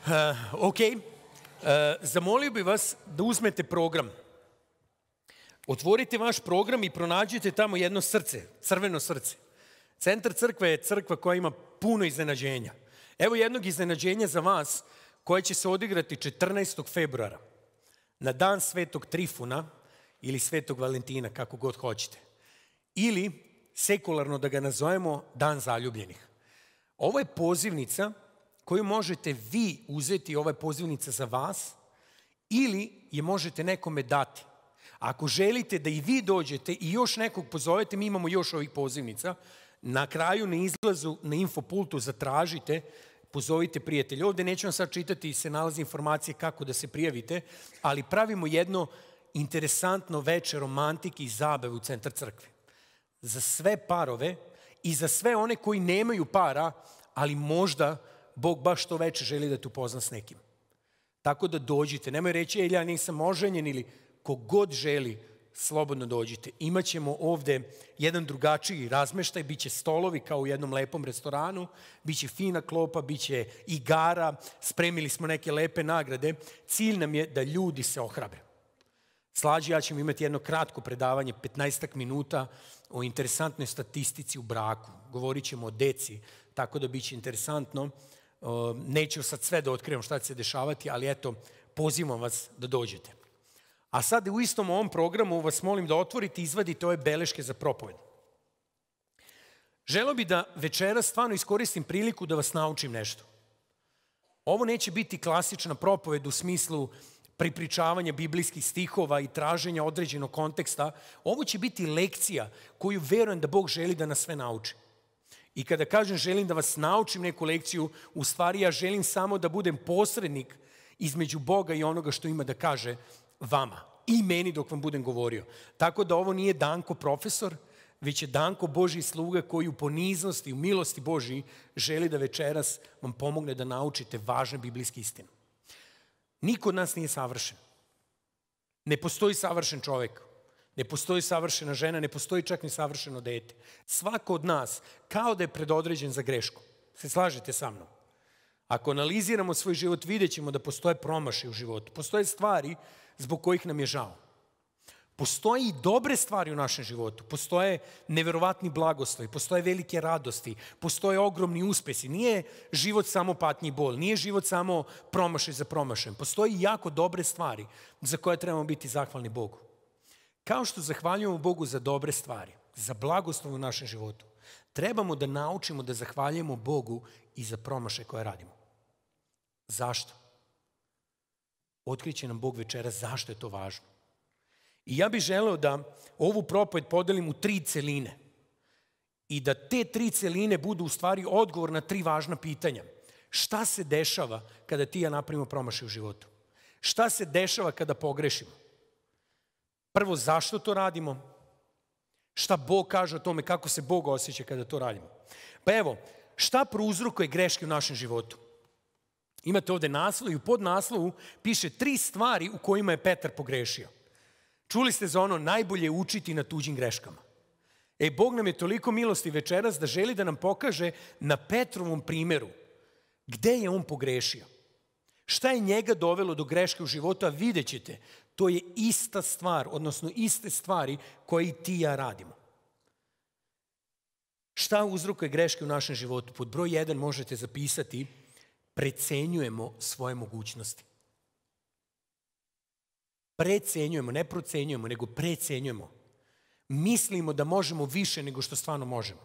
Uh, ok, uh, zamolio bih vas da uzmete program. Otvorite vaš program i pronađite tamo jedno srce, crveno srce. Centar crkve je crkva koja ima puno iznenađenja. Evo jednog iznenađenja za vas koje će se odigrati 14. februara na dan Svetog Trifuna ili Svetog Valentina, kako god hoćete. Ili, sekularno da ga nazovemo, Dan zaljubljenih. Ovo je pozivnica koju možete vi uzeti, ova pozivnice pozivnica za vas, ili je možete nekome dati. Ako želite da i vi dođete i još nekog pozovete, mi imamo još ovih pozivnica, na kraju na izlazu na infopultu zatražite, pozovite prijatelje. Ovde neću vam sad čitati, se nalazi informacije kako da se prijavite, ali pravimo jedno interesantno veče romantike i zabave u centar crkve. Za sve parove i za sve one koji nemaju para, ali možda Bog baš to veče želi da te upozna s nekim. Tako da dođite. Nemoj reći, ili ja nisam oženjen ili kogod želi, slobodno dođite. Imaćemo ovde jedan drugačiji razmeštaj, bit će stolovi kao u jednom lepom restoranu, bit će fina klopa, bit će igara, spremili smo neke lepe nagrade. Cilj nam je da ljudi se ohrabe. Slađi, ja ćemo imati jedno kratko predavanje, 15 minuta, o interesantnoj statistici u braku. Govorit ćemo o deci, tako da bit će interesantno. Ehm, neću sad sve da otkrivam šta će se dešavati, ali eto, pozivam vas da dođete. A sad u istom ovom programu vas molim da otvorite i izvadite ove beleške za propoved. Želo bi da večera stvarno iskoristim priliku da vas naučim nešto. Ovo neće biti klasična propoved u smislu pripričavanja biblijskih stihova i traženja određenog konteksta. Ovo će biti lekcija koju verujem da Bog želi da nas sve nauči. I kada kažem želim da vas naučim neku lekciju, u stvari ja želim samo da budem posrednik između Boga i onoga što ima da kaže vama i meni dok vam budem govorio. Tako da ovo nije Danko profesor, već je Danko Boži sluga koji u poniznosti, u milosti Boži želi da večeras vam pomogne da naučite važne biblijske istine. Niko od nas nije savršen. Ne postoji savršen čovek. Ne postoji savršena žena, ne postoji čak ni savršeno dete. Svako od nas kao da je predodređen za grešku. Se slažete sa mnom? Ako analiziramo svoj život, vidjet ćemo da postoje promaši u životu. Postoje stvari zbog kojih nam je žao. Postoje i dobre stvari u našem životu. Postoje neverovatni blagoslovi, postoje velike radosti, postoje ogromni uspesi. Nije život samo patnji i bol, nije život samo promašaj za Postoje Postoji jako dobre stvari za koje trebamo biti zahvalni Bogu. Kao što zahvaljujemo Bogu za dobre stvari, za blagoslov u našem životu, trebamo da naučimo da zahvaljujemo Bogu i za promaše koje radimo. Zašto? Otkriće nam Bog večera zašto je to važno. I ja bih želeo da ovu propoved podelim u tri celine i da te tri celine budu u stvari odgovor na tri važna pitanja. Šta se dešava kada ti ja napravimo promaše u životu? Šta se dešava kada pogrešimo? Prvo, zašto to radimo? Šta Bog kaže o tome, kako se Bog osjeća kada to radimo? Pa evo, šta prouzrukuje greške u našem životu? Imate ovde naslov i u podnaslovu piše tri stvari u kojima je Petar pogrešio. Čuli ste za ono najbolje učiti na tuđim greškama. E, Bog nam je toliko milosti večeras da želi da nam pokaže na Petrovom primeru gde je on pogrešio. Šta je njega dovelo do greške u životu, a vidjet ćete To je ista stvar, odnosno iste stvari koje i ti i ja radimo. Šta uzrokuje greške u našem životu? Pod broj 1 možete zapisati precenjujemo svoje mogućnosti. Precenjujemo, ne procenjujemo, nego precenjujemo. Mislimo da možemo više nego što stvarno možemo.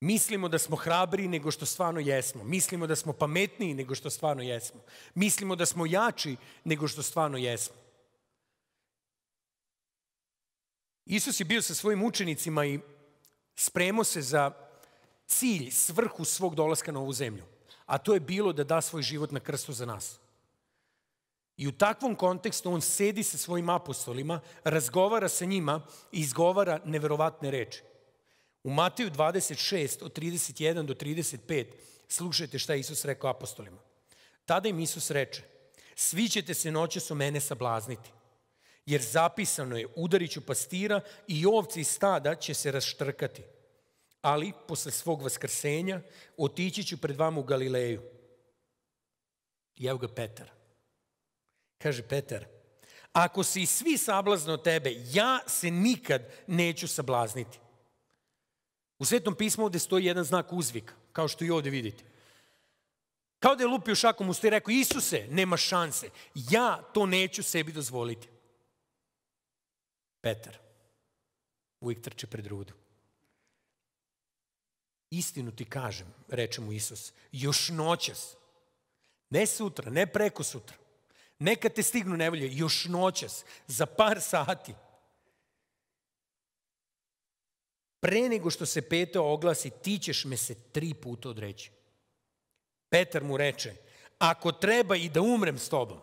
Mislimo da smo hrabri nego što stvarno jesmo. Mislimo da smo pametniji nego što stvarno jesmo. Mislimo da smo jači nego što stvarno jesmo. Isus je bio sa svojim učenicima i spremo se za cilj, svrhu svog dolaska na ovu zemlju. A to je bilo da da svoj život na krstu za nas. I u takvom kontekstu on sedi sa svojim apostolima, razgovara sa njima i izgovara neverovatne reči. U Mateju 26, od 31 do 35, slušajte šta je Isus rekao apostolima. Tada im Isus reče, svi ćete se noćas o mene sablazniti, jer zapisano je, udariću pastira i ovci iz stada će se raštrkati. Ali, posle svog vaskrsenja, otići ću pred vama u Galileju. I evo ga Petar. Kaže Petar, ako se i svi sablazno tebe, ja se nikad neću sablazniti. U Svetom pismu ovde stoji jedan znak uzvika, kao što i ovde vidite. Kao da je lupio šakom u i rekao, Isuse, nema šanse, ja to neću sebi dozvoliti. Petar uvijek trče pred rudu. Istinu ti kažem, reče mu Isus, još noćas, ne sutra, ne preko sutra, neka te stignu nevolje, još noćas, za par sati – pre nego što se Peto oglasi, ti ćeš me se tri puta odreći. Petar mu reče, ako treba i da umrem s tobom,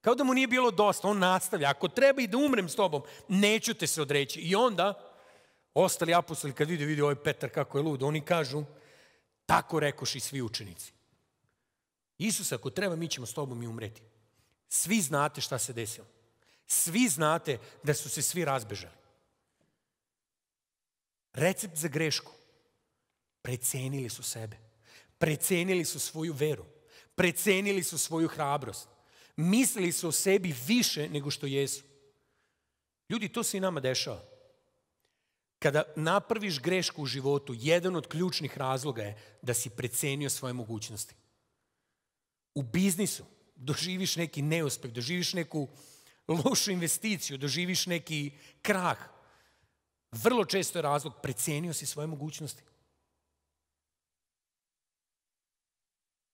kao da mu nije bilo dosta, on nastavlja, ako treba i da umrem s tobom, neću te se odreći. I onda, ostali apostoli kad vide, vidi ovaj Petar kako je lud, oni kažu, tako rekoš i svi učenici. Isus, ako treba, mi ćemo s tobom i umreti. Svi znate šta se desilo. Svi znate da su se svi razbežali. Recept za grešku. Precenili su sebe. Precenili su svoju veru. Precenili su svoju hrabrost. Mislili su o sebi više nego što jesu. Ljudi, to se i nama dešava. Kada napraviš grešku u životu, jedan od ključnih razloga je da si precenio svoje mogućnosti. U biznisu doživiš neki neuspeh, doživiš neku lošu investiciju, doživiš neki krah, Vrlo često je razlog, precenio si svoje mogućnosti.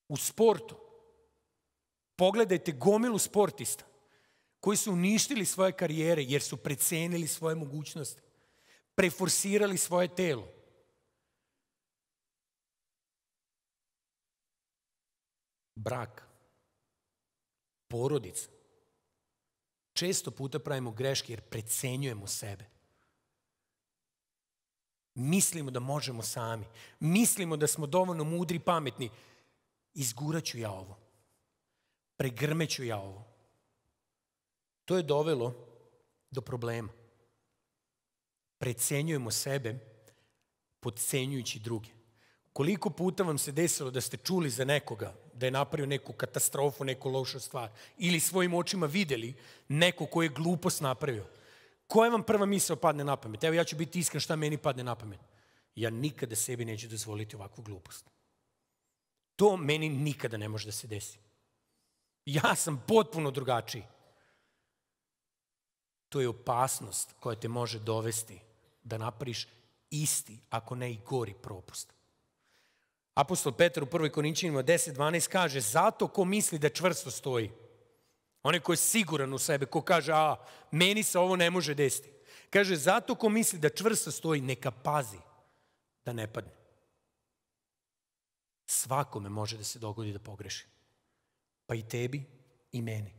U sportu, pogledajte gomilu sportista koji su uništili svoje karijere jer su precenili svoje mogućnosti, preforsirali svoje telo. Brak, porodica. Često puta pravimo greške jer precenjujemo sebe. Mislimo da možemo sami. Mislimo da smo dovoljno mudri i pametni. Izguraću ja ovo. Pregrmeću ja ovo. To je dovelo do problema. Precenjujemo sebe podcenjujući druge. Koliko puta vam se desilo da ste čuli za nekoga da je napravio neku katastrofu, neku lošu stvar ili svojim očima videli neko ko je glupost napravio Koja vam prva misla padne na pamet? Evo ja ću biti iskren šta meni padne na pamet. Ja nikada sebi neću dozvoliti ovakvu glupost. To meni nikada ne može da se desi. Ja sam potpuno drugačiji. To je opasnost koja te može dovesti da napraviš isti, ako ne i gori propust. Apostol Petar u 1. Korinčinima 10.12 kaže, zato ko misli da čvrsto stoji, Onaj ko je siguran u sebe, ko kaže, a, meni se ovo ne može desiti. Kaže, zato ko misli da čvrsto stoji, neka pazi da ne padne. Svakome može da se dogodi da pogreši. Pa i tebi i meni.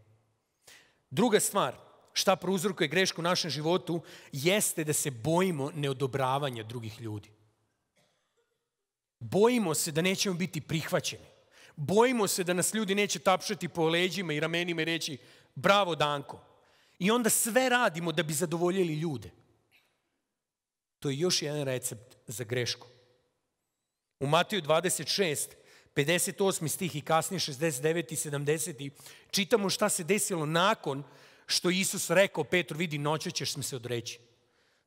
Druga stvar, šta prouzrokuje grešku u našem životu, jeste da se bojimo neodobravanja drugih ljudi. Bojimo se da nećemo biti prihvaćeni bojimo se da nas ljudi neće tapšati po leđima i ramenima i reći bravo Danko. I onda sve radimo da bi zadovoljili ljude. To je još jedan recept za grešku. U Mateju 26, 58. stih i kasnije 69. i 70. čitamo šta se desilo nakon što Isus rekao Petru, vidi, noće ćeš mi se odreći.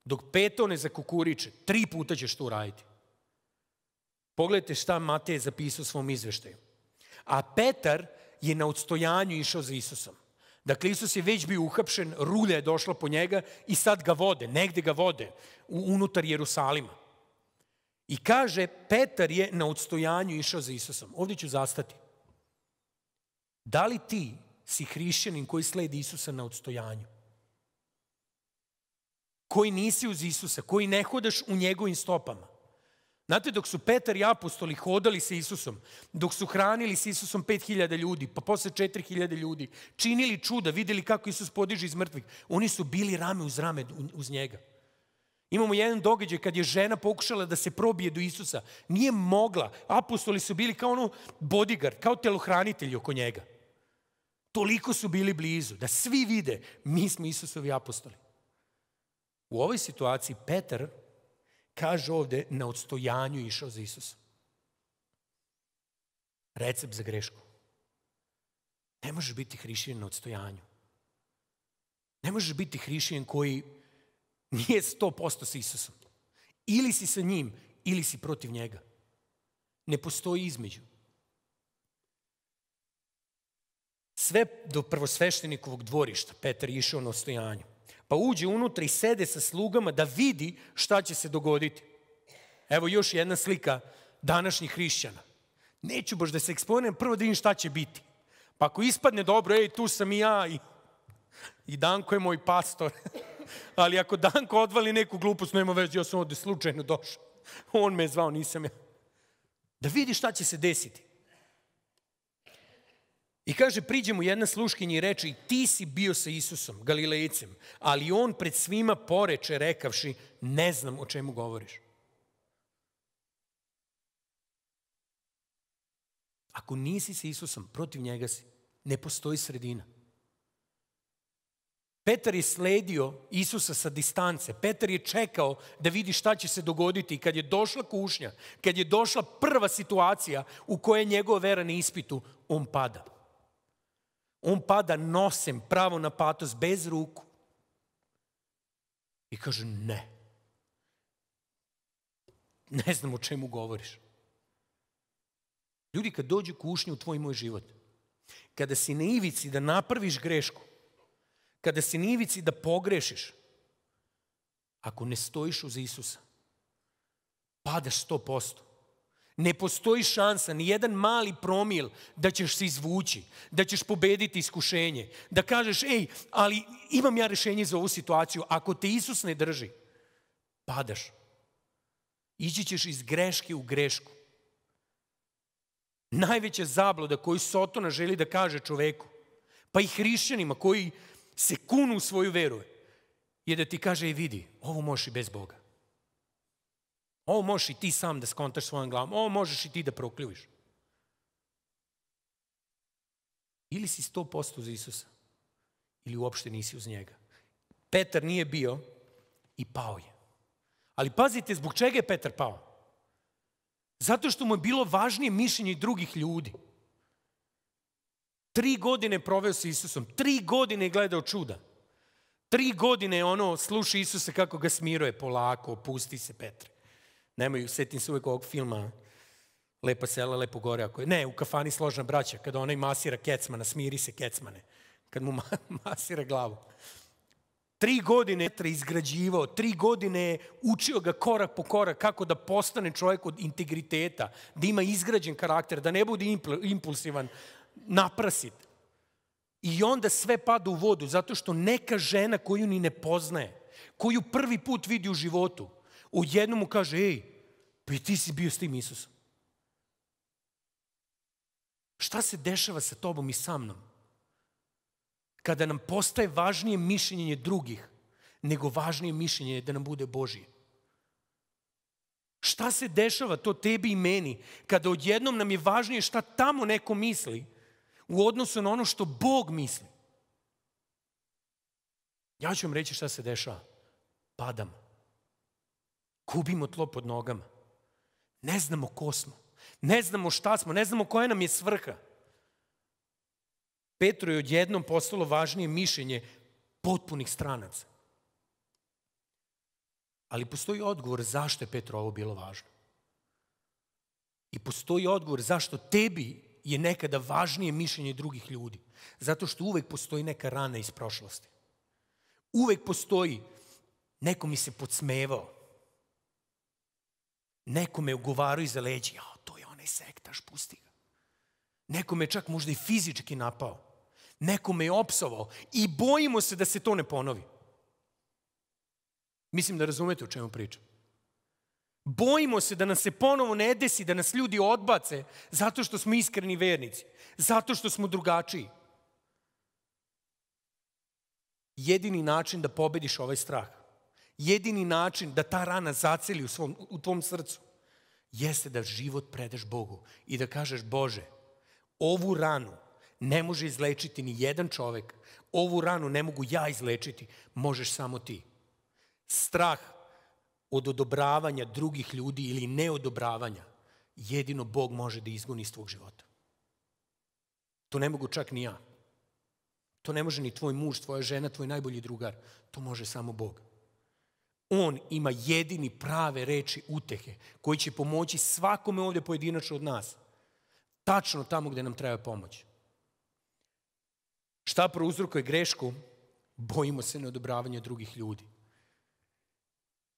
Dok peto ne zakukuriče, tri puta ćeš to uraditi. Pogledajte šta Matej je zapisao svom izveštaju a Petar je na odstojanju išao za Isusom. Dakle, Isus je već bio uhapšen, rulja je došla po njega i sad ga vode, negde ga vode, unutar Jerusalima. I kaže, Petar je na odstojanju išao za Isusom. Ovdje ću zastati. Da li ti si hrišćanin koji sledi Isusa na odstojanju? Koji nisi uz Isusa, koji ne hodeš u njegovim stopama? Znate, dok su Petar i apostoli hodali sa Isusom, dok su hranili sa Isusom 5000 ljudi, pa posle 4000 ljudi, činili čuda, videli kako Isus podiže iz mrtvih, oni su bili rame uz rame uz njega. Imamo jedan događaj kad je žena pokušala da se probije do Isusa. Nije mogla. Apostoli su bili kao ono bodyguard, kao telohranitelji oko njega. Toliko su bili blizu da svi vide mi smo Isusovi apostoli. U ovoj situaciji Petar kaže ovde, na odstojanju išao za Isusom. Recept za grešku. Ne možeš biti hrišćan na odstojanju. Ne možeš biti hrišćan koji nije 100% sa Isusom. Ili si sa njim, ili si protiv njega. Ne postoji između. Sve do prvosveštenikovog dvorišta Petar je išao na odstojanju pa uđe unutra i sede sa slugama da vidi šta će se dogoditi. Evo još jedna slika današnjih hrišćana. Neću baš da se eksponujem, prvo da vidim šta će biti. Pa ako ispadne dobro, ej, tu sam i ja i, i Danko je moj pastor. Ali ako Danko odvali neku glupost, nema veze, ja sam ovde slučajno došao. On me je zvao, nisam ja. Da vidi šta će se desiti. I kaže, priđe mu jedna sluškinja i reče, i ti si bio sa Isusom, Galilejcem, ali on pred svima poreče rekavši, ne znam o čemu govoriš. Ako nisi sa Isusom, protiv njega si. Ne postoji sredina. Petar je sledio Isusa sa distance. Petar je čekao da vidi šta će se dogoditi. Kad je došla kušnja, kad je došla prva situacija u kojoj je njegova vera na ispitu, on pada. On pada nosem pravo na patos, bez ruku. I kaže, ne. Ne znam o čemu govoriš. Ljudi, kad dođu kušnje u tvoj moj život, kada si na ivici da napraviš grešku, kada si na ivici da pogrešiš, ako ne stojiš uz Isusa, padaš sto posto. Ne postoji šansa, ni jedan mali promil da ćeš se izvući, da ćeš pobediti iskušenje, da kažeš, ej, ali imam ja rešenje za ovu situaciju, ako te Isus ne drži, padaš. Ići ćeš iz greške u grešku. Najveća zabloda koju Sotona želi da kaže čoveku, pa i hrišćanima koji se kunu u svoju veru, je da ti kaže, ej vidi, ovo možeš i bez Boga. Ovo možeš i ti sam da skontaš svojom glavom. Ovo možeš i ti da prokljuviš. Ili si 100% uz Isusa, ili uopšte nisi uz njega. Petar nije bio i pao je. Ali pazite, zbog čega je Petar pao? Zato što mu je bilo važnije mišljenje drugih ljudi. Tri godine proveo sa Isusom, tri godine je gledao čuda. Tri godine je ono, sluši Isusa kako ga smiruje polako, opusti se Petre. Nemaju, setim se uvek ovog filma Lepa sela, lepo gore. Ako je, ne, u kafani složna braća, kada onaj masira kecmana, smiri se kecmane, kad mu ma, masira glavu. Tri godine je izgrađivao, tri godine je učio ga korak po korak kako da postane čovjek od integriteta, da ima izgrađen karakter, da ne bude impulsivan, naprasit. I onda sve pada u vodu, zato što neka žena koju ni ne poznaje, koju prvi put vidi u životu, jednom mu kaže, ej, pa i ti si bio s tim Isusom. Šta se dešava sa tobom i sa mnom? Kada nam postaje važnije mišljenje drugih, nego važnije mišljenje da nam bude Božije. Šta se dešava to tebi i meni, kada odjednom nam je važnije šta tamo neko misli, u odnosu na ono što Bog misli. Ja ću vam reći šta se dešava. Padamo. Gubimo tlo pod nogama. Ne znamo ko smo. Ne znamo šta smo. Ne znamo koja nam je svrha. Petru je odjednom postalo važnije mišljenje potpunih stranaca. Ali postoji odgovor zašto je Petro ovo bilo važno. I postoji odgovor zašto tebi je nekada važnije mišljenje drugih ljudi. Zato što uvek postoji neka rana iz prošlosti. Uvek postoji, neko mi se podsmevao, Nekome ugovaro iza leđa, ja, to je onaj sektaš, pusti ga. Nekome je čak možda i fizički napao. Nekome je opsovao i bojimo se da se to ne ponovi. Mislim da razumete o čemu pričam. Bojimo se da nam se ponovo ne desi, da nas ljudi odbace zato što smo iskreni vernici, zato što smo drugačiji. Jedini način da pobediš ovaj strah jedini način da ta rana zaceli u, svom, u tvom srcu, jeste da život predeš Bogu i da kažeš Bože, ovu ranu ne može izlečiti ni jedan čovek, ovu ranu ne mogu ja izlečiti, možeš samo ti. Strah od odobravanja drugih ljudi ili neodobravanja, jedino Bog može da izgoni iz tvog života. To ne mogu čak ni ja. To ne može ni tvoj muž, tvoja žena, tvoj najbolji drugar. To može samo Bog. On ima jedini prave reči utehe koji će pomoći svakome ovdje pojedinačno od nas. Tačno tamo gde nam treba pomoć. Šta prouzrokuje grešku? Bojimo se neodobravanja drugih ljudi.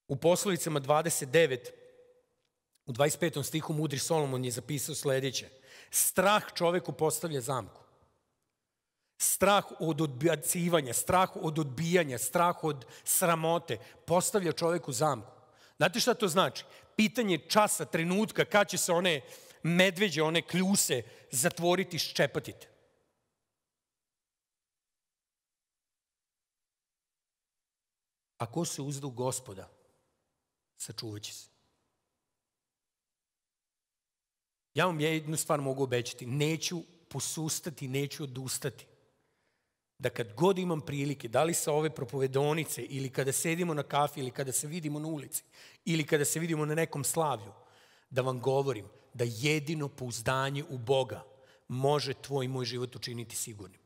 U poslovicama 29, u 25. stihu Mudri Solomon je zapisao sledeće. Strah čoveku postavlja zamku. Strah od odbacivanja, strah od odbijanja, strah od sramote postavlja čoveku zamku. Znate šta to znači? Pitanje časa, trenutka, kad će se one medveđe, one kljuse zatvoriti, ščepatiti. A ko se uzda u gospoda, će se. Ja vam jednu stvar mogu obećati. Neću posustati, neću odustati da kad god imam prilike, da li sa ove propovedonice ili kada sedimo na kafi ili kada se vidimo na ulici ili kada se vidimo na nekom slavlju, da vam govorim da jedino pouzdanje u Boga može tvoj i moj život učiniti sigurnim.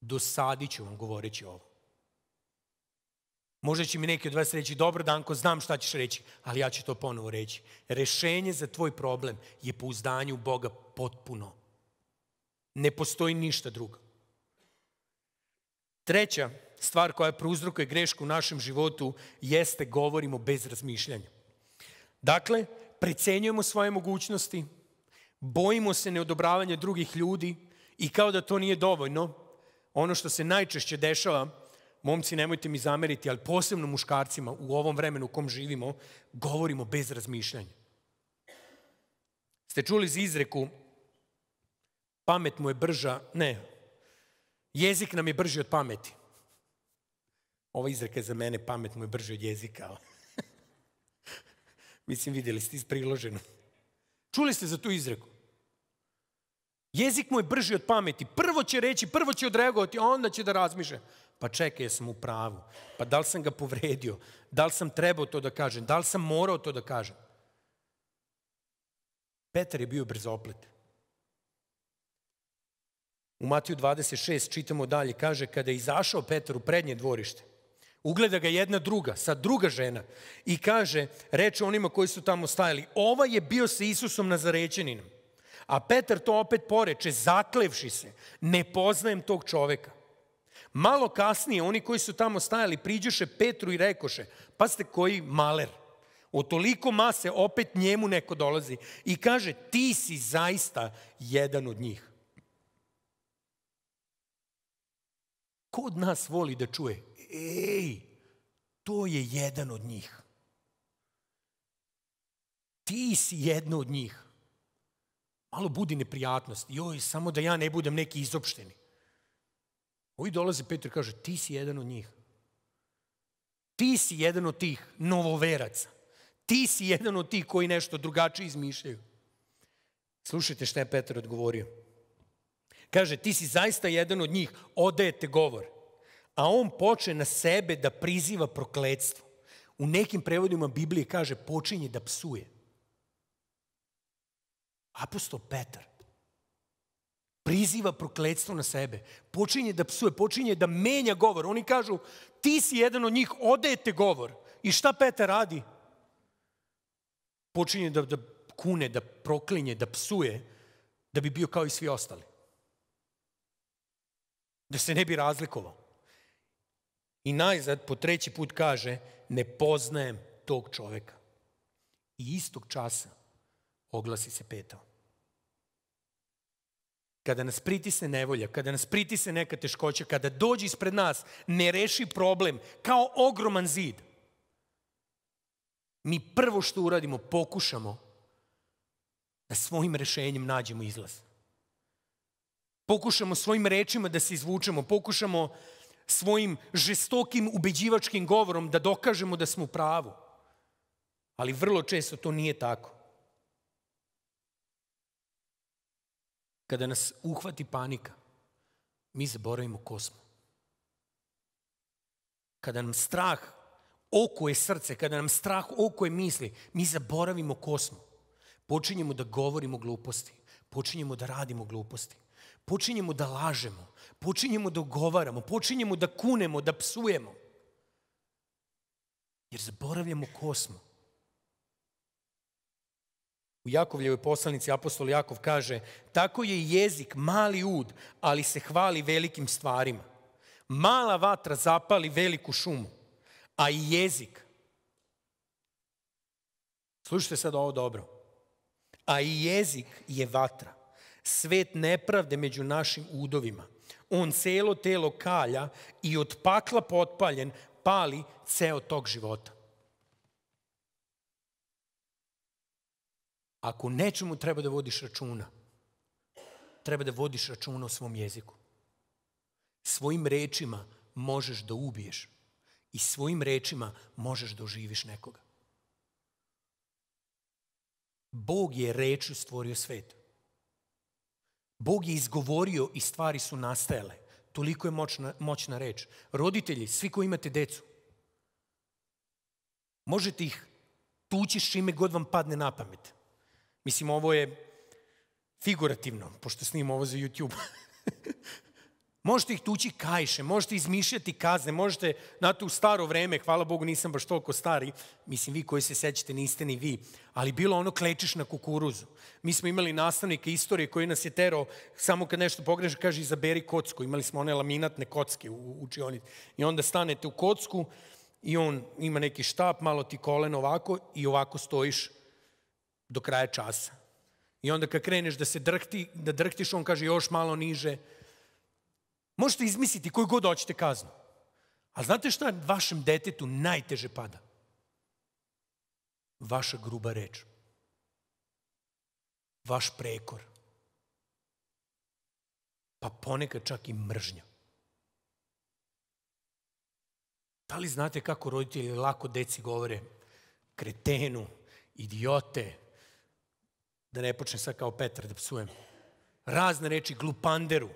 Dosadit ću vam govoreći ovo. Možda će mi neki od vas reći, dobro Danko, znam šta ćeš reći, ali ja ću to ponovo reći. Rešenje za tvoj problem je pouzdanje u Boga potpuno. Ne postoji ništa drugo. Treća stvar koja prouzrokuje grešku u našem životu jeste govorimo bez razmišljanja. Dakle, precenjujemo svoje mogućnosti, bojimo se neodobravanja drugih ljudi i kao da to nije dovoljno, ono što se najčešće dešava, momci nemojte mi zameriti, ali posebno muškarcima u ovom vremenu u kom živimo, govorimo bez razmišljanja. Ste čuli iz izreku, pamet mu je brža, ne, Jezik nam je brži od pameti. Ova izreka je za mene, pamet mu je brži od jezika. Mislim, vidjeli ste priloženo. Čuli ste za tu izreku? Jezik mu je brži od pameti. Prvo će reći, prvo će odreagovati, a onda će da razmišlja. Pa čekaj, jesam u pravu. Pa da li sam ga povredio? Da li sam trebao to da kažem? Da li sam morao to da kažem? Petar je bio brzoplet. U Matiju 26 čitamo dalje, kaže, kada je izašao Petar u prednje dvorište, ugleda ga jedna druga, sad druga žena, i kaže, reče onima koji su tamo stajali, ova je bio sa Isusom zarećeninom. A Petar to opet poreče, zaklevši se, ne poznajem tog čoveka. Malo kasnije, oni koji su tamo stajali, priđeše Petru i rekoše, pazite koji maler, o toliko mase opet njemu neko dolazi i kaže, ti si zaista jedan od njih. Ko od nas voli da čuje? Ej, to je jedan od njih. Ti si jedno od njih. Malo budi neprijatnost. Joj, samo da ja ne budem neki izopšteni. Ovi dolaze, Petar kaže, ti si jedan od njih. Ti si jedan od tih novoveraca. Ti si jedan od tih koji nešto drugačije izmišljaju. Slušajte šta je Petar odgovorio. Kaže, ti si zaista jedan od njih, odajete govor. A on poče na sebe da priziva prokledstvo. U nekim prevodima Biblije kaže, počinje da psuje. Apostol Petar priziva prokledstvo na sebe. Počinje da psuje, počinje da menja govor. Oni kažu, ti si jedan od njih, odajete govor. I šta Petar radi? Počinje da, da kune, da proklinje, da psuje, da bi bio kao i svi ostali da se ne bi razlikovao. I najzad po treći put kaže, ne poznajem tog čoveka. I istog časa oglasi se petao. Kada nas pritisne nevolja, kada nas pritisne neka teškoća, kada dođe ispred nas, ne reši problem kao ogroman zid. Mi prvo što uradimo, pokušamo da svojim rešenjem nađemo izlaz. Pokušamo svojim rečima da se izvučemo, pokušamo svojim žestokim ubeđivačkim govorom da dokažemo da smo u pravu. Ali vrlo često to nije tako. Kada nas uhvati panika, mi zaboravimo ko smo. Kada nam strah okuje srce, kada nam strah okuje misli, mi zaboravimo ko smo. Počinjemo da govorimo gluposti, počinjemo da radimo gluposti počinjemo da lažemo, počinjemo da ogovaramo, počinjemo da kunemo, da psujemo. Jer zaboravljamo ko smo. U Jakovljevoj poslanici apostol Jakov kaže tako je jezik mali ud, ali se hvali velikim stvarima. Mala vatra zapali veliku šumu, a i jezik. Slušajte sad ovo dobro. A i jezik je vatra svet nepravde među našim udovima. On celo telo kalja i od pakla potpaljen pali ceo tog života. Ako nečemu treba da vodiš računa, treba da vodiš računa o svom jeziku. Svojim rečima možeš da ubiješ i svojim rečima možeš da oživiš nekoga. Bog je reču stvorio svet. Bog je izgovorio i stvari su nastajale. Toliko je moćna, moćna reč. Roditelji, svi koji imate decu, možete ih tući s čime god vam padne na pamet. Mislim, ovo je figurativno, pošto snimamo ovo za YouTube. Možete ih tući kajše, možete izmišljati kazne, možete, znate, u staro vreme, hvala Bogu nisam baš toliko stari, mislim vi koji se sećate niste ni vi, ali bilo ono klečiš na kukuruzu. Mi smo imali nastavnike istorije koji nas je terao, samo kad nešto pogreša, kaže izaberi kocku, imali smo one laminatne kocke u učionici. I onda stanete u kocku i on ima neki štap, malo ti koleno ovako i ovako stojiš do kraja časa. I onda kad kreneš da se drhti, da drhtiš, on kaže još malo niže, Možete izmisliti koju god hoćete kaznu. A znate šta vašem detetu najteže pada? Vaša gruba reč. Vaš prekor. Pa ponekad čak i mržnja. Da li znate kako roditelji lako deci govore kretenu, idiote, da ne počnem sad kao Petar da psujem, razne reči, glupanderu,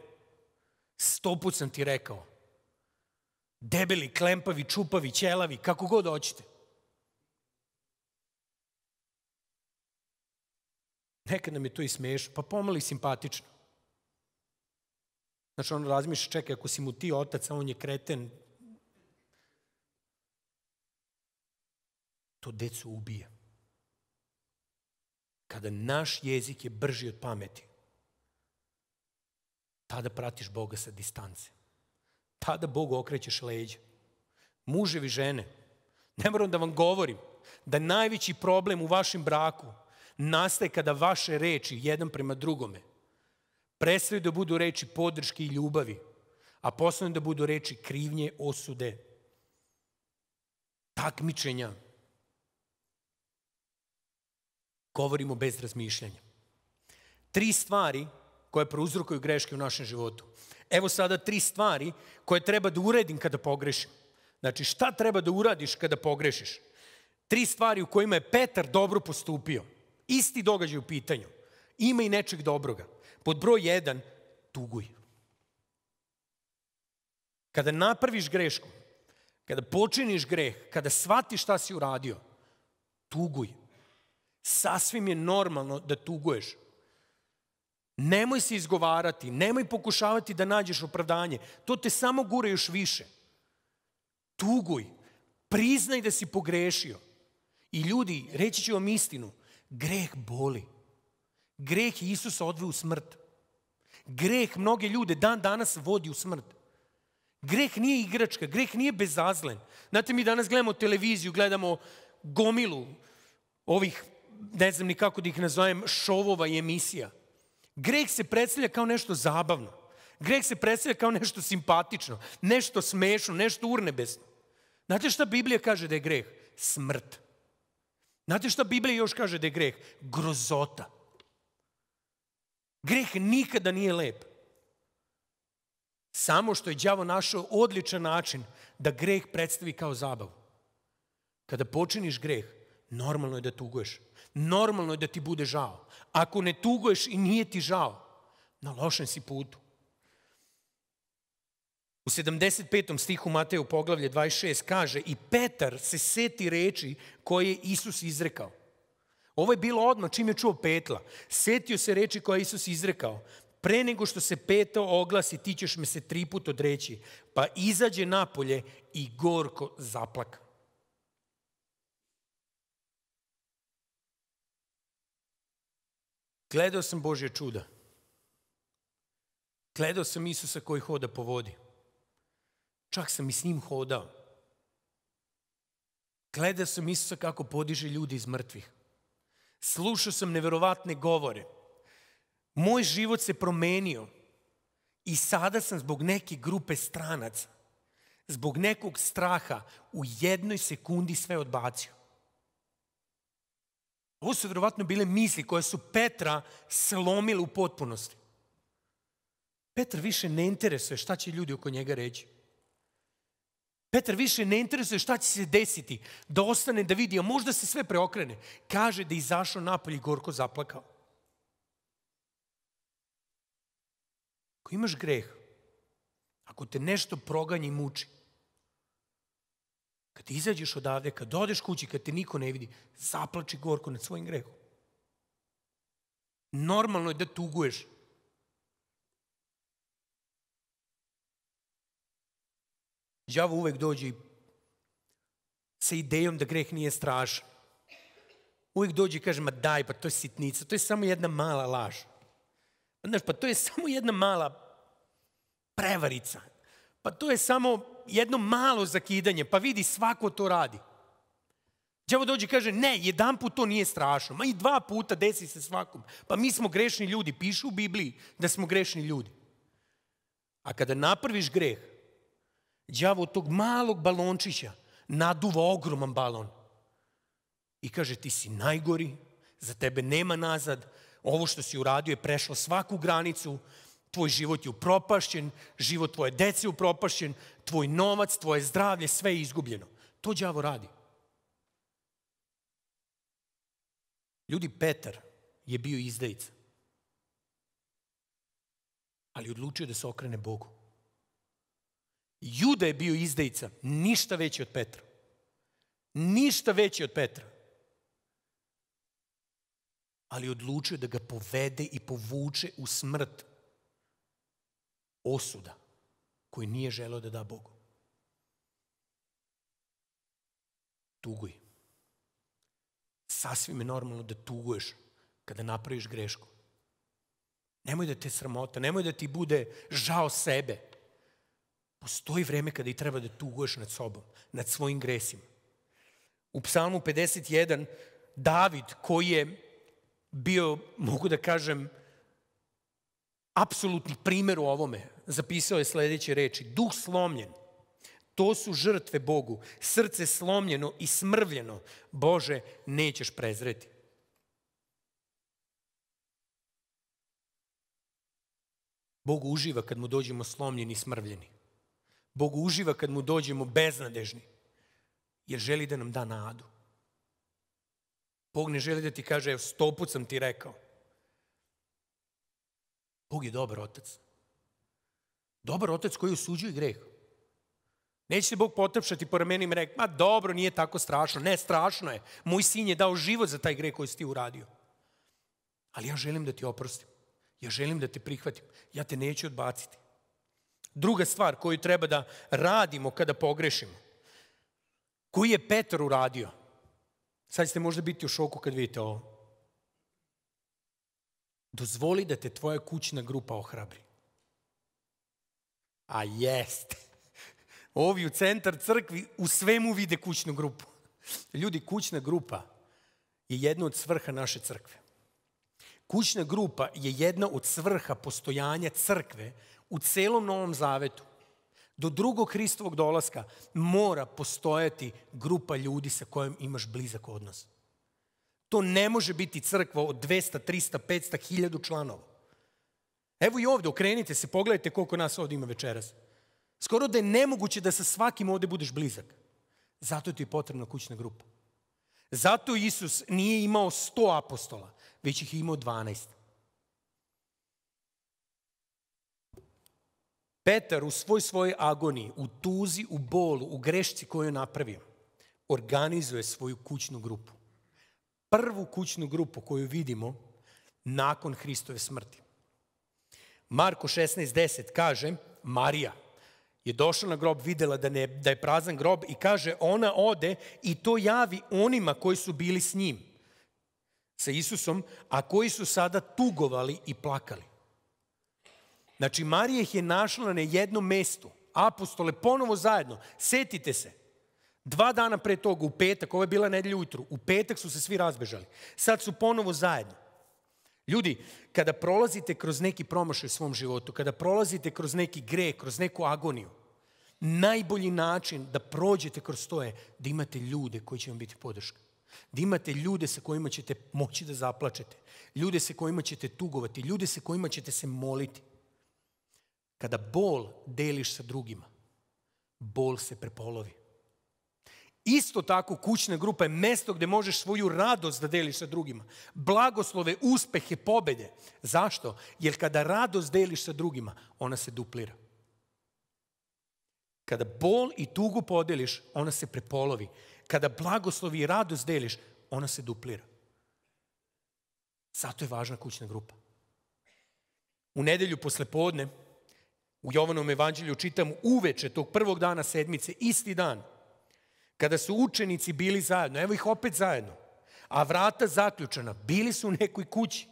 Sto put sam ti rekao. Debeli, klempavi, čupavi, ćelavi, kako god hoćete. Nekad nam je to i smešno, pa pomali simpatično. Znači, on razmišlja, čekaj, ako si mu ti otac, a on je kreten, to decu ubija. Kada naš jezik je brži od pameti, tada pratiš Boga sa distance. Tada Bogu okrećeš leđa. Muževi žene, ne moram da vam govorim da najveći problem u vašem braku nastaje kada vaše reči jedan prema drugome prestaju da budu reči podrške i ljubavi, a posledno da budu reči krivnje, osude, takmičenja. Govorimo bez razmišljanja. Tri stvari koje prouzrokuju greške u našem životu. Evo sada tri stvari koje treba da uredim kada pogrešim. Znači, šta treba da uradiš kada pogrešiš? Tri stvari u kojima je Petar dobro postupio. Isti događaj u pitanju. Ima i nečeg dobroga. Pod broj 1, tuguj. Kada napraviš grešku, kada počiniš greh, kada shvatiš šta si uradio, tuguj. Sasvim je normalno da tuguješ. Nemoj se izgovarati, nemoj pokušavati da nađeš opravdanje. To te samo gure još više. Tuguj, priznaj da si pogrešio. I ljudi, reći ću vam istinu, greh boli. Greh je Isusa odveo u smrt. Greh mnoge ljude dan danas vodi u smrt. Greh nije igračka, greh nije bezazlen. Znate, mi danas gledamo televiziju, gledamo gomilu ovih, ne znam ni kako da ih nazovem, šovova i emisija. Greh se predstavlja kao nešto zabavno. Greh se predstavlja kao nešto simpatično, nešto smešno, nešto urnebesno. Znate šta Biblija kaže da je greh? Smrt. Znate šta Biblija još kaže da je greh? Grozota. Greh nikada nije lep. Samo što je đavo našao odličan način da greh predstavi kao zabavu. Kada počiniš greh, normalno je da tuguješ. Normalno je da ti bude žao. Ako ne tuguješ i nije ti žao, na lošem si putu. U 75. stihu Mateju poglavlje 26 kaže i Petar se seti reči koje je Isus izrekao. Ovo je bilo odmah čim je čuo petla. Setio se reči koje je Isus izrekao. Pre nego što se peto oglasi, ti ćeš me se tri put odreći. Pa izađe napolje i gorko zaplaka. Gledao sam Božje čuda. Gledao sam Isusa koji hoda po vodi. Čak sam i s njim hodao. Gledao sam Isusa kako podiže ljudi iz mrtvih. Slušao sam neverovatne govore. Moj život se promenio i sada sam zbog neke grupe stranaca, zbog nekog straha u jednoj sekundi sve odbacio. Ovo su vjerovatno bile misli koje su Petra slomile u potpunosti. Petar više ne interesuje šta će ljudi oko njega reći. Petar više ne interesuje šta će se desiti, da ostane da vidi, a možda se sve preokrene. Kaže da je izašao napolje i gorko zaplakao. Ako imaš greh, ako te nešto proganje i muči, Kad ti izađeš odavde, kad odeš kući, kad te niko ne vidi, zaplači gorko nad svojim grehom. Normalno je da tuguješ. Đavo uvek dođe i sa idejom da greh nije strašan. Uvijek dođe i kaže, ma daj, pa to je sitnica, to je samo jedna mala laž. Znaš, pa to je samo jedna mala prevarica. Pa to je samo jedno malo zakidanje, pa vidi svako to radi. Đavo dođe i kaže, ne, jedan put to nije strašno, ma i dva puta desi se svakom. Pa mi smo grešni ljudi, piše u Bibliji da smo grešni ljudi. A kada napraviš greh, đavo tog malog balončića naduva ogroman balon. I kaže, ti si najgori, za tebe nema nazad, ovo što si uradio je prešlo svaku granicu, tvoj život je upropašćen, život tvoje dece je upropašćen, tvoj novac, tvoje zdravlje, sve je izgubljeno. To đavo radi. Ljudi, Petar je bio izdajica. Ali odlučio da se okrene Bogu. Juda je bio izdajica, ništa veći od Petra. Ništa veći od Petra. Ali odlučio da ga povede i povuče u smrt osuda koji nije želeo da da Bogu. Tuguj. Sasvim je normalno da tuguješ kada napraviš grešku. Nemoj da te sramota, nemoj da ti bude žao sebe. Postoji vreme kada i treba da tuguješ nad sobom, nad svojim gresima. U psalmu 51 David koji je bio, mogu da kažem, apsolutni primer u ovome, zapisao je sledeće reči. Duh slomljen, to su žrtve Bogu, srce slomljeno i smrvljeno, Bože, nećeš prezreti. Bog uživa kad mu dođemo slomljeni i smrvljeni. Bog uživa kad mu dođemo beznadežni, jer želi da nam da nadu. Bog ne želi da ti kaže, evo, sto put sam ti rekao. Bog je dobar otac. Dobar otac koji osuđuje greh. Neće se Bog potepšati po ramenima i reći, ma dobro, nije tako strašno. Ne, strašno je. Moj sin je dao život za taj greh koji si ti uradio. Ali ja želim da ti oprostim. Ja želim da te prihvatim. Ja te neću odbaciti. Druga stvar koju treba da radimo kada pogrešimo. Koji je Petar uradio? Sad ste možda biti u šoku kad vidite ovo. Dozvoli da te tvoja kućna grupa ohrabri. A jest. Ovi u centar crkvi u svemu vide kućnu grupu. Ljudi, kućna grupa je jedna od svrha naše crkve. Kućna grupa je jedna od svrha postojanja crkve u celom Novom Zavetu. Do drugog Hristovog dolaska mora postojati grupa ljudi sa kojom imaš blizak odnos. To ne može biti crkva od 200, 300, 500, 1000 članova. Evo i ovde, okrenite se, pogledajte koliko nas ovde ima večeras. Skoro da je nemoguće da sa svakim ovde budeš blizak. Zato ti je potrebna kućna grupa. Zato Isus nije imao sto apostola, već ih je imao dvanaest. Petar u svoj svojoj agoniji, u tuzi, u bolu, u grešci koju je napravio, organizuje svoju kućnu grupu. Prvu kućnu grupu koju vidimo nakon Hristove smrti. Marko 16.10 kaže, Marija je došla na grob, videla da, ne, da je prazan grob i kaže, ona ode i to javi onima koji su bili s njim, sa Isusom, a koji su sada tugovali i plakali. Znači, Marija ih je našla na jednom mestu. Apostole, ponovo zajedno. Setite se, dva dana pre toga, u petak, ovo je bila nedelja ujutru, u petak su se svi razbežali. Sad su ponovo zajedno. Ljudi, kada prolazite kroz neki promašaj u svom životu, kada prolazite kroz neki gre, kroz neku agoniju, najbolji način da prođete kroz to je da imate ljude koji će vam biti podrška. Da imate ljude sa kojima ćete moći da zaplačete, ljude sa kojima ćete tugovati, ljude sa kojima ćete se moliti. Kada bol deliš sa drugima, bol se prepolovi. Isto tako kućna grupa je mesto gde možeš svoju radost da deliš sa drugima. Blagoslove, uspehe, pobede. Zašto? Jer kada radost deliš sa drugima, ona se duplira. Kada bol i tugu podeliš, ona se prepolovi. Kada blagoslovi i radost deliš, ona se duplira. Zato je važna kućna grupa. U nedelju posle podne, u Jovanom evanđelju čitam uveče tog prvog dana sedmice, isti dan, kada su učenici bili zajedno, evo ih opet zajedno, a vrata zaključena, bili su u nekoj kući.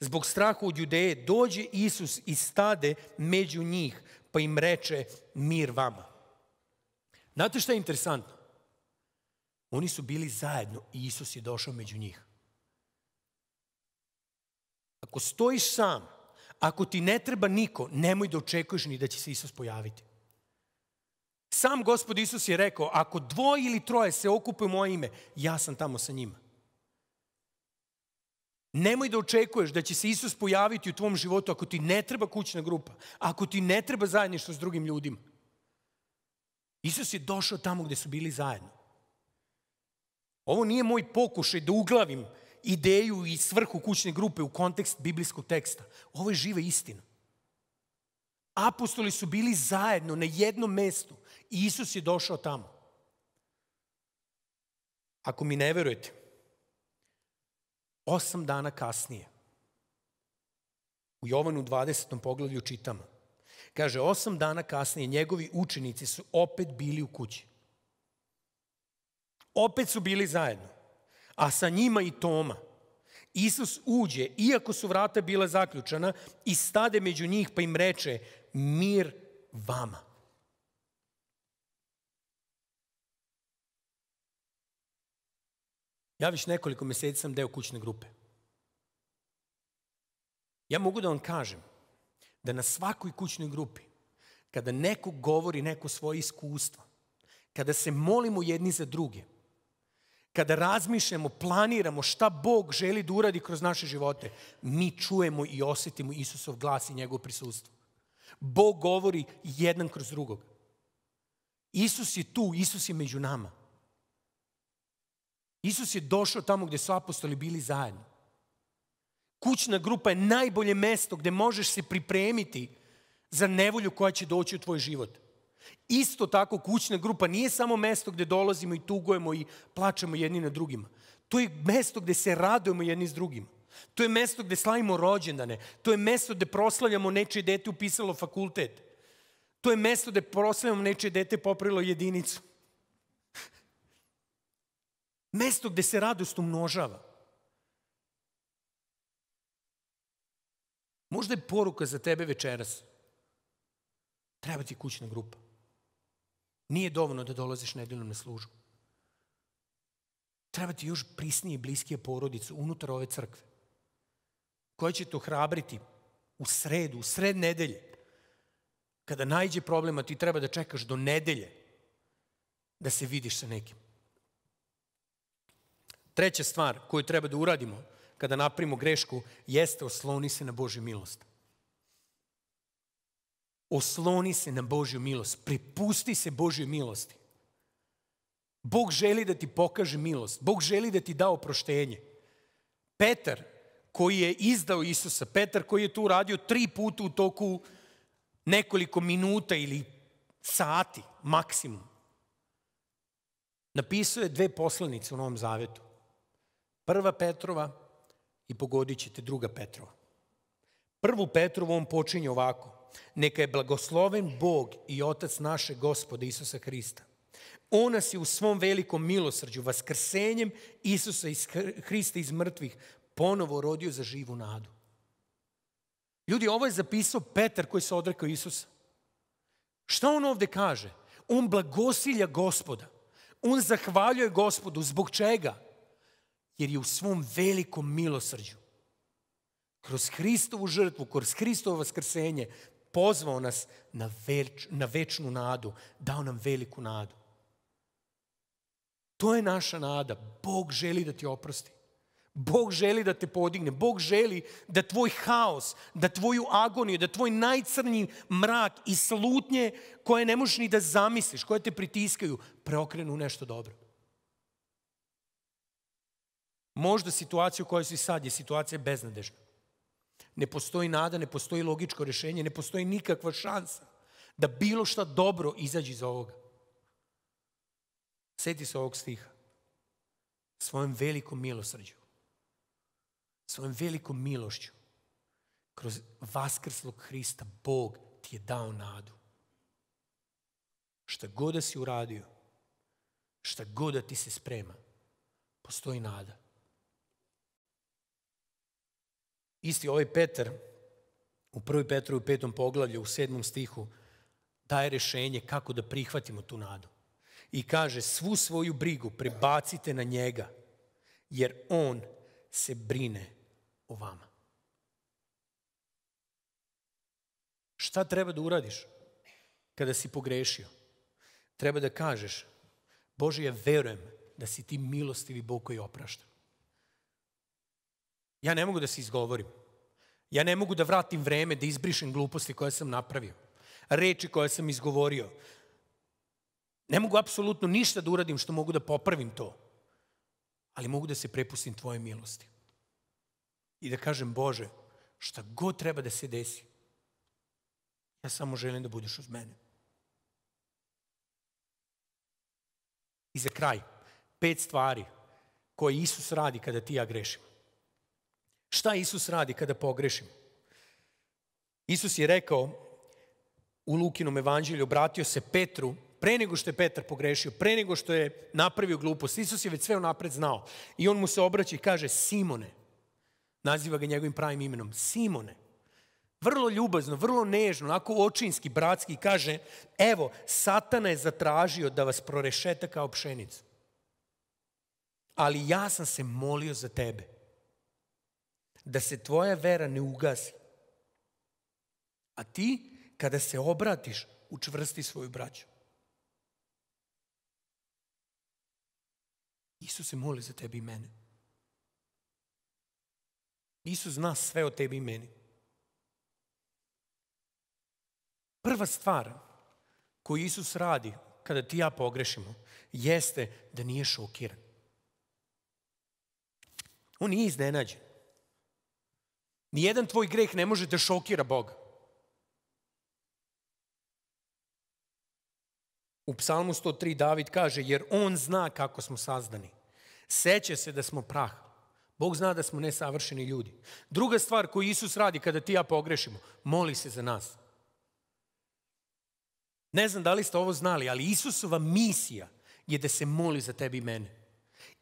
Zbog straha od judeje dođe Isus i stade među njih, pa im reče mir vama. Znate što je interesantno? Oni su bili zajedno i Isus je došao među njih. Ako stojiš sam, ako ti ne treba niko, nemoj da očekuješ ni da će se Isus pojaviti. Sam gospod Isus je rekao, ako dvoje ili troje se okupe u moje ime, ja sam tamo sa njima. Nemoj da očekuješ da će se Isus pojaviti u tvom životu ako ti ne treba kućna grupa, ako ti ne treba zajedništvo s drugim ljudima. Isus je došao tamo gde su bili zajedno. Ovo nije moj pokušaj da uglavim ideju i svrhu kućne grupe u kontekst biblijskog teksta. Ovo je živa istina. Apostoli su bili zajedno na jednom mestu Isus je došao tamo. Ako mi ne verujete, osam dana kasnije, u Jovanu 20. poglavlju čitamo, kaže, osam dana kasnije njegovi učenici su opet bili u kući. Opet su bili zajedno, a sa njima i Toma. Isus uđe, iako su vrata bila zaključana, i stade među njih pa im reče, mir vama. Ja već nekoliko meseci sam deo kućne grupe. Ja mogu da vam kažem da na svakoj kućnoj grupi, kada neko govori neko svoje iskustvo, kada se molimo jedni za druge, kada razmišljamo, planiramo šta Bog želi da uradi kroz naše živote, mi čujemo i osetimo Isusov glas i njegov prisustvo. Bog govori jedan kroz drugog. Isus je tu, Isus je među nama. Isus je došao tamo gde su apostoli bili zajedno. Kućna grupa je najbolje mesto gde možeš se pripremiti za nevolju koja će doći u tvoj život. Isto tako kućna grupa nije samo mesto gde dolazimo i tugujemo i plačemo jedni na drugima. To je mesto gde se radujemo jedni s drugima. To je mesto gde slavimo rođendane. To je mesto gde proslavljamo nečije dete upisalo fakultet. To je mesto gde proslavljamo nečije dete popravilo jedinicu. Mesto gde se radost umnožava. Možda je poruka za tebe večeras. Treba ti kućna grupa. Nije dovoljno da dolaziš nedeljom na službu. Treba ti još prisnije i bliskije porodicu unutar ove crkve. Koja će te ohrabriti u sredu, u sred nedelje. Kada najđe problema ti treba da čekaš do nedelje da se vidiš sa nekim. Treća stvar koju treba da uradimo kada napravimo grešku jeste osloni se na Božju milost. Osloni se na Božju milost. Pripusti se Božjoj milosti. Bog želi da ti pokaže milost. Bog želi da ti da oproštenje. Petar koji je izdao Isusa, Petar koji je to uradio tri puta u toku nekoliko minuta ili sati maksimum, napisao je dve poslanice u Novom Zavetu. Prva Petrova i pogodit ćete druga Petrova. Prvu Petrovu on počinje ovako. Neka je blagosloven Bog i Otac naše gospode Isusa Hrista. On nas je u svom velikom milosrđu, vaskrsenjem Isusa iz Hrista iz mrtvih, ponovo rodio za živu nadu. Ljudi, ovo je zapisao Petar koji se odrekao Isusa. Šta on ovde kaže? On blagosilja gospoda. On zahvaljuje gospodu. Zbog čega? jer je u svom velikom milosrđu kroz Hristovu žrtvu, kroz Hristovo vaskrsenje pozvao nas na, več, na večnu nadu, dao nam veliku nadu. To je naša nada. Bog želi da ti oprosti. Bog želi da te podigne. Bog želi da tvoj haos, da tvoju agoniju, da tvoj najcrnji mrak i slutnje koje ne možeš ni da zamisliš, koje te pritiskaju, preokrenu u nešto dobro. Možda situacija u kojoj si sad je situacija beznadežna. Ne postoji nada, ne postoji logičko rešenje, ne postoji nikakva šansa da bilo šta dobro izađe iz ovoga. Sjeti se ovog stiha. Svojom velikom milosrđu, svojom velikom milošću, kroz vaskrslog Hrista, Bog ti je dao nadu. Šta god da si uradio, šta god da ti se sprema, postoji nada. Isti ovaj Petar u 1. Petru u 5. poglavlju u 7. stihu daje rešenje kako da prihvatimo tu nadu. I kaže svu svoju brigu prebacite na njega jer on se brine o vama. Šta treba da uradiš kada si pogrešio? Treba da kažeš, Bože, ja verujem da si ti milostivi Bog koji oprašta. Ja ne mogu da se izgovorim. Ja ne mogu da vratim vreme, da izbrišem gluposti koje sam napravio. Reči koje sam izgovorio. Ne mogu apsolutno ništa da uradim što mogu da popravim to. Ali mogu da se prepustim tvoje milosti. I da kažem, Bože, šta god treba da se desi, ja samo želim da budeš uz mene. I za kraj, pet stvari koje Isus radi kada ti ja grešim. Šta Isus radi kada pogrešimo? Isus je rekao u Lukinom evanđelju, obratio se Petru, pre nego što je Petar pogrešio, pre nego što je napravio glupost. Isus je već sve unapred znao. I on mu se obraća i kaže, Simone, naziva ga njegovim pravim imenom, Simone, vrlo ljubazno, vrlo nežno, onako očinski, bratski, kaže, evo, satana je zatražio da vas prorešeta kao pšenicu. Ali ja sam se molio za tebe da se tvoja vera ne ugasi. A ti, kada se obratiš, učvrsti svoju braću. Isus se moli za tebi i mene. Isus zna sve o tebi i meni. Prva stvar koju Isus radi kada ti ja pogrešimo jeste da nije šokiran. On nije iznenađen. Nijedan tvoj greh ne može da šokira Boga. U psalmu 103 David kaže, jer on zna kako smo sazdani. Seće se da smo prah. Bog zna da smo nesavršeni ljudi. Druga stvar koju Isus radi kada ti ja pogrešimo, moli se za nas. Ne znam da li ste ovo znali, ali Isusova misija je da se moli za tebi i mene.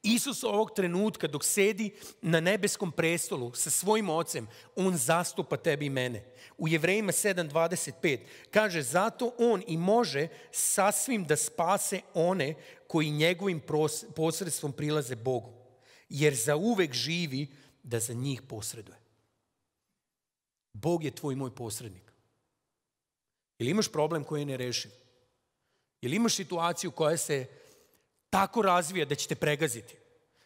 Isus ovog trenutka dok sedi na nebeskom prestolu sa svojim ocem, on zastupa tebi i mene. U Jevrejima 7.25 kaže, zato on i može sasvim da spase one koji njegovim posredstvom prilaze Bogu, jer za uvek živi da za njih posreduje. Bog je tvoj moj posrednik. Ili imaš problem koji je ne Ili imaš situaciju koja se tako razvija da ćete pregaziti,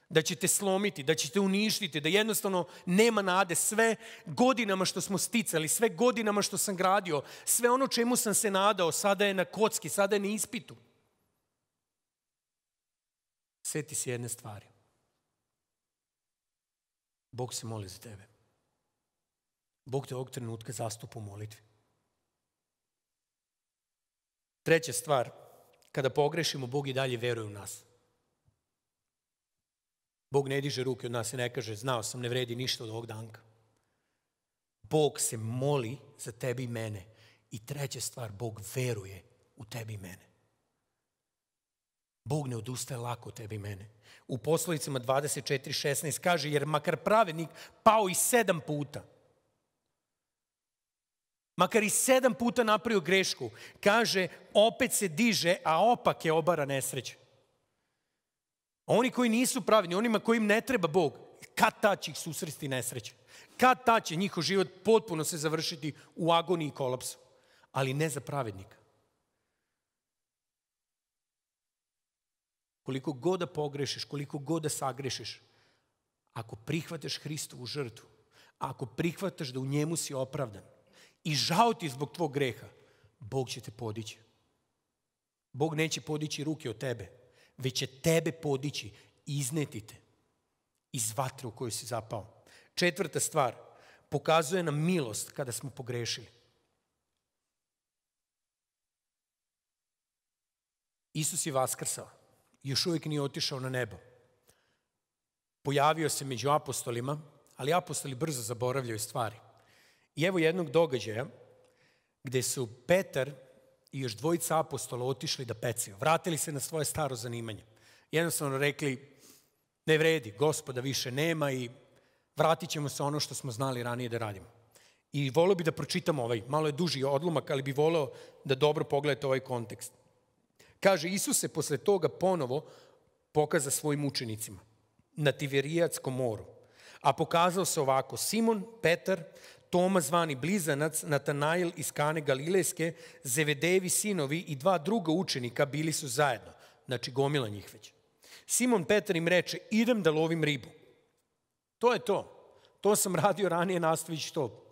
da ćete slomiti, da ćete uništiti, da jednostavno nema nade. Sve godinama što smo sticali, sve godinama što sam gradio, sve ono čemu sam se nadao, sada je na kocki, sada je na ispitu. Sjeti se jedne stvari. Bog se moli za tebe. Bog te ovog trenutka zastupa u molitvi. Treća stvar, kada pogrešimo, Bog i dalje veruje u nas. Bog ne diže ruke od nas i ne kaže, znao sam, ne vredi ništa od ovog danka. Bog se moli za tebi i mene. I treća stvar, Bog veruje u tebi i mene. Bog ne odustaje lako od tebi i mene. U poslovicama 24.16 kaže, jer makar pravednik pao i sedam puta – makar i sedam puta napravio grešku, kaže, opet se diže, a opak je obara nesreće. Oni koji nisu pravni, onima kojim ne treba Bog, kad ta će ih susresti nesreće? Kad ta će njihov život potpuno se završiti u agoniji i kolapsu? Ali ne za pravednika. Koliko god da pogrešiš, koliko god da sagrešiš, ako prihvateš Hristovu žrtvu, ako prihvataš da u njemu si opravdan, i žao ti zbog tvog greha, Bog će te podići. Bog neće podići ruke od tebe, već će tebe podići i izneti te iz vatre u koju si zapao. Četvrta stvar, pokazuje nam milost kada smo pogrešili. Isus je vaskrsao, još uvijek nije otišao na nebo. Pojavio se među apostolima, ali apostoli brzo zaboravljaju stvari. I evo jednog događaja gde su Petar i još dvojica apostola otišli da pecaju. Vratili se na svoje staro zanimanje. Jednostavno rekli, ne vredi, gospoda više nema i vratit ćemo se ono što smo znali ranije da radimo. I volio bi da pročitam ovaj, malo je duži odlomak, ali bi voleo da dobro pogledate ovaj kontekst. Kaže, Isus se posle toga ponovo pokaza svojim učenicima na Tiverijatskom moru. A pokazao se ovako, Simon, Petar, Toma zvani Blizanac, Natanail iz Kane Galilejske, Zevedevi sinovi i dva druga učenika bili su zajedno. Znači, gomila njih već. Simon Petar im reče, idem da lovim ribu. To je to. To sam radio ranije, nastavić to.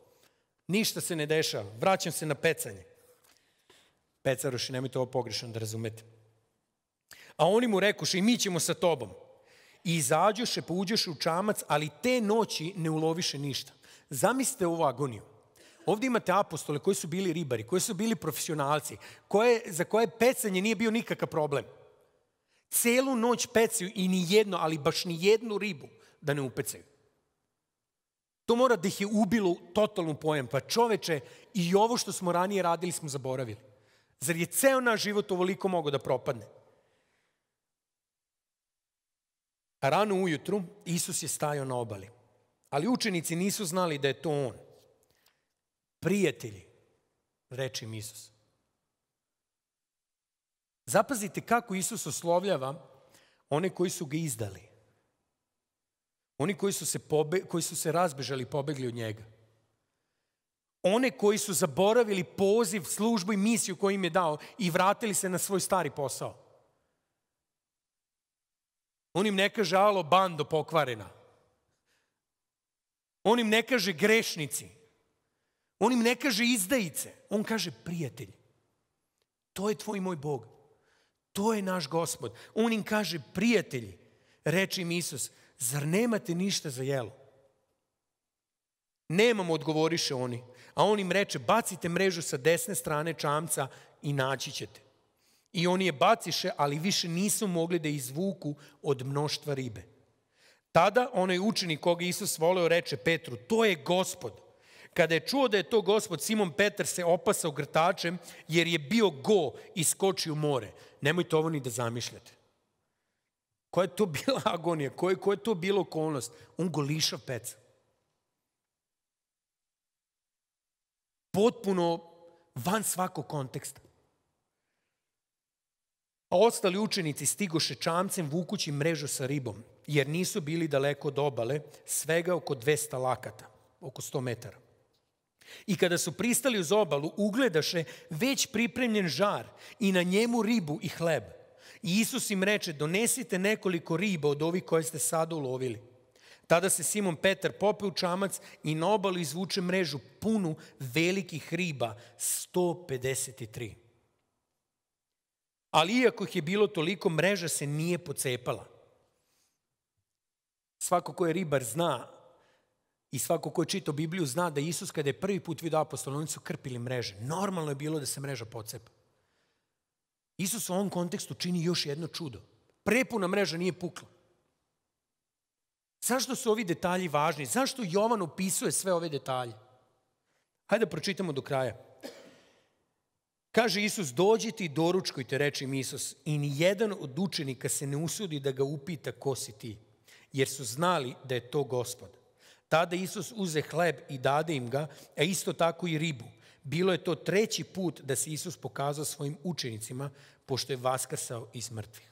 Ništa se ne dešava. Vraćam se na pecanje. Pecaroši, nemojte ovo pogrešno da razumete. A oni mu rekuše, i mi ćemo sa tobom. I izađoše, pouđoše pa u čamac, ali te noći ne uloviše ništa. Zamislite ovu agoniju. Ovdje imate apostole koji su bili ribari, koji su bili profesionalci, koje, za koje pecanje nije bio nikakav problem. Celu noć pecaju i ni jedno, ali baš ni jednu ribu da ne upecaju. To mora da ih je ubilo totalnu pojem. Pa čoveče, i ovo što smo ranije radili smo zaboravili. Zar je ceo naš život ovoliko mogo da propadne? A rano ujutru Isus je stajao na obali ali učenici nisu znali da je to on. Prijatelji, reči im Isus. Zapazite kako Isus oslovljava one koji su ga izdali. Oni koji su se, pobe, koji su se razbežali i pobegli od njega. One koji su zaboravili poziv, službu i misiju koju im je dao i vratili se na svoj stari posao. On im ne kaže, alo, bando pokvarena. On im ne kaže grešnici. On im ne kaže izdajice. On kaže prijatelj. To je tvoj moj Bog. To je naš gospod. On im kaže prijatelji. Reče im Isus, zar nemate ništa za jelo? Nemamo, odgovoriše oni. A on im reče, bacite mrežu sa desne strane čamca i naći ćete. I oni je baciše, ali više nisu mogli da izvuku od mnoštva ribe. Tada onaj učenik koga Isus voleo reče Petru, to je gospod. Kada je čuo da je to gospod, Simon Petar se opasao grtačem jer je bio go i skočio u more. Nemojte ovo ni da zamišljate. Koja je to bila agonija? Koja, ko je to bila okolnost? On go liša peca. Potpuno van svakog konteksta. A ostali učenici stigoše čamcem vukući mrežu sa ribom – jer nisu bili daleko od obale, svega oko 200 lakata, oko 100 metara. I kada su pristali uz obalu, ugledaše već pripremljen žar i na njemu ribu i hleb. I Isus im reče, donesite nekoliko riba od ovih koje ste sada ulovili. Tada se Simon Petar pope u čamac i na obalu izvuče mrežu punu velikih riba, 153. Ali iako ih je bilo toliko, mreža se nije pocepala. Svako ko je ribar zna i svako ko je čito Bibliju zna da Isus kada je prvi put vidio apostola, oni su krpili mreže. Normalno je bilo da se mreža pocepa. Isus u ovom kontekstu čini još jedno čudo. Prepuna mreža nije pukla. Zašto su ovi detalji važni? Zašto Jovan opisuje sve ove detalje? Hajde da pročitamo do kraja. Kaže Isus, dođite i doručkujte, reče im Isus, i ni jedan od učenika se ne usudi da ga upita ko si ti jer su znali da je to gospod. Tada Isus uze hleb i dade im ga, a isto tako i ribu. Bilo je to treći put da se Isus pokazao svojim učenicima, pošto je vaskrsao iz mrtvih.